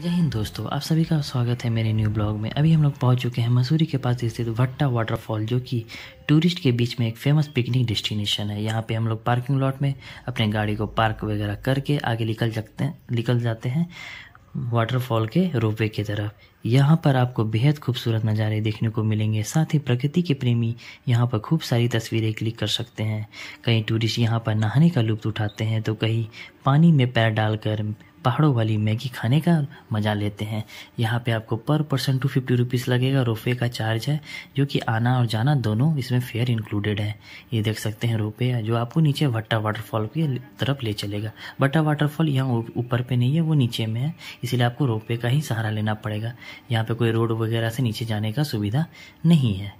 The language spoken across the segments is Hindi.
जय हिंद दोस्तों आप सभी का स्वागत है मेरे न्यू ब्लॉग में अभी हम लोग पहुंच चुके हैं मसूरी के पास स्थित भट्टा वाटरफॉल जो कि टूरिस्ट के बीच में एक फेमस पिकनिक डेस्टिनेशन है यहाँ पे हम लोग पार्किंग लॉट में अपने गाड़ी को पार्क वगैरह करके आगे निकल जाते हैं निकल जाते हैं वाटरफॉल के रोपवे की तरफ यहाँ पर आपको बेहद खूबसूरत नज़ारे देखने को मिलेंगे साथ ही प्रकृति के प्रेमी यहाँ पर खूब सारी तस्वीरें क्लिक कर सकते हैं कहीं टूरिस्ट यहाँ पर नहाने का लुत्फ उठाते हैं तो कहीं पानी में पैर डालकर पहाड़ों वाली मैगी खाने का मज़ा लेते हैं यहाँ पे आपको पर पर्सन टू फिफ्टी रुपीज़ लगेगा रोपे का चार्ज है जो कि आना और जाना दोनों इसमें फेयर इंक्लूडेड है ये देख सकते हैं रोपे जो आपको नीचे भट्टा वाटरफॉल की तरफ ले चलेगा भट्टा वाटरफॉल यहाँ ऊपर पे नहीं है वो नीचे में है इसीलिए आपको रोपे का ही सहारा लेना पड़ेगा यहाँ पे कोई रोड वगैरह से नीचे जाने का सुविधा नहीं है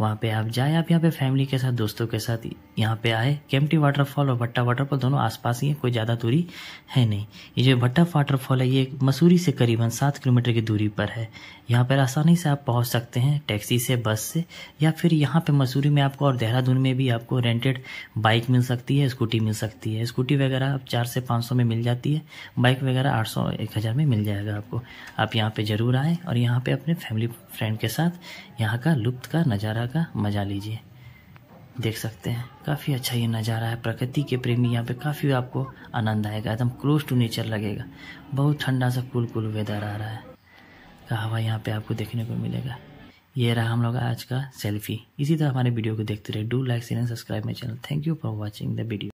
वहाँ पे आप जाए आप यहाँ पे फैमिली के साथ दोस्तों के साथ यहाँ पे आए केम्प्टी वाटरफॉल और भट्टा वाटरफॉल दोनों आसपास ही है कोई ज़्यादा दूरी है नहीं ये जो भट्टा वाटरफॉल है ये मसूरी से करीबन सात किलोमीटर की दूरी पर है यहाँ पर आसानी से आप पहुँच सकते हैं टैक्सी से बस से या फिर यहाँ पर मसूरी में आपको और देहरादून में भी आपको रेंटेड बाइक मिल सकती है स्कूटी मिल सकती है स्कूटी वगैरह आप चार से पाँच में मिल जाती है बाइक वगैरह आठ सौ एक हज़ार में मिल जाएगा आपको आप यहाँ पर ज़रूर आएँ और यहाँ पर अपने फैमिली फ्रेंड के साथ यहाँ का लुप्त का नज़ारा नज़ारा का मज़ा लीजिए देख सकते हैं काफ़ी अच्छा ये नज़ारा है प्रकृति के प्रेमी यहाँ पे काफ़ी आपको आनंद आएगा एकदम क्लोज टू नेचर लगेगा बहुत ठंडा सा कूल कूल वेदर आ रहा है का हवा यहाँ पे आपको देखने को मिलेगा ये रहा हम लोग आज का सेल्फी इसी तरह हमारे वीडियो को देखते रहे do like seen and subscribe my channel thank you for watching the video